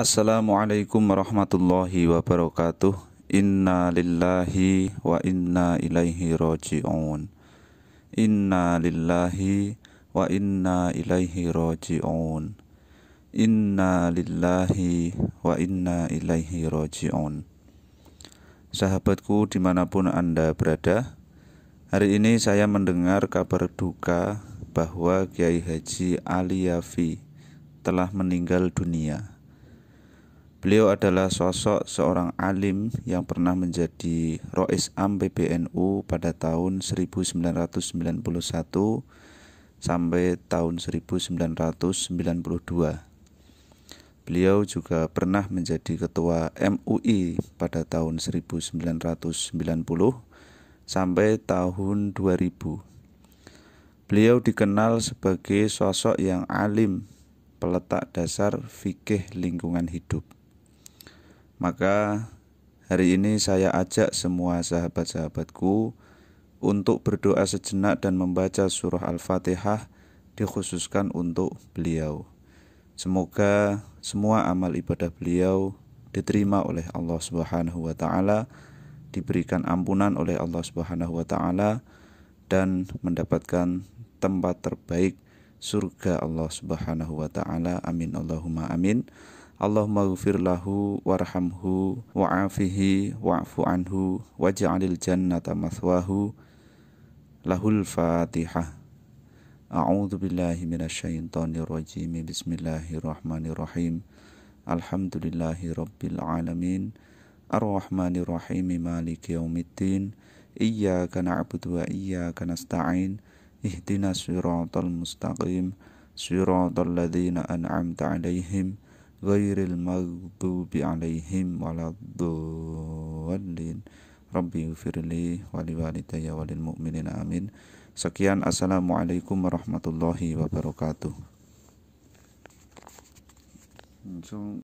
Assalamualaikum warahmatullahi wabarakatuh. Inna lillahi wa inna ilaihi raji'un. Inna lillahi wa inna ilaihi raji'un. Inna lillahi wa inna ilaihi raji'un. Sahabatku dimanapun Anda berada, hari ini saya mendengar kabar duka bahwa Kiai Haji Ali Yafi telah meninggal dunia Beliau adalah sosok seorang alim yang pernah menjadi Rois Am PBNU pada tahun 1991 sampai tahun 1992. Beliau juga pernah menjadi ketua MUI pada tahun 1990 sampai tahun 2000. Beliau dikenal sebagai sosok yang alim, peletak dasar fikih lingkungan hidup. Maka hari ini saya ajak semua sahabat-sahabatku untuk berdoa sejenak dan membaca surah Al-Fatihah dikhususkan untuk beliau. Semoga semua amal ibadah beliau diterima oleh Allah Subhanahu wa taala, diberikan ampunan oleh Allah Subhanahu wa taala dan mendapatkan tempat terbaik surga Allah Subhanahu wa taala. Amin Allahumma amin. Allahumma ghafir lahu warhamhu wa'afihi wa'fu anhu waj'alil jannata mathwahu lahul fatihah A'udzu billahi minasyaitonir rajim Bismillahirrahmanirrahim Alhamdulillahi rabbil alamin Ar-Rahmanirrahim maliki yaumiddin Iyyaka na'budu wa iyyaka nasta'in Ihdinas siratal mustaqim Siratal ladzina an'amta 'alaihim ghairil maghdubi alaihim waladdallin Rabbi ufirli wali walidayya walil mu'minin amin Sekian Assalamualaikum warahmatullahi wabarakatuh langsung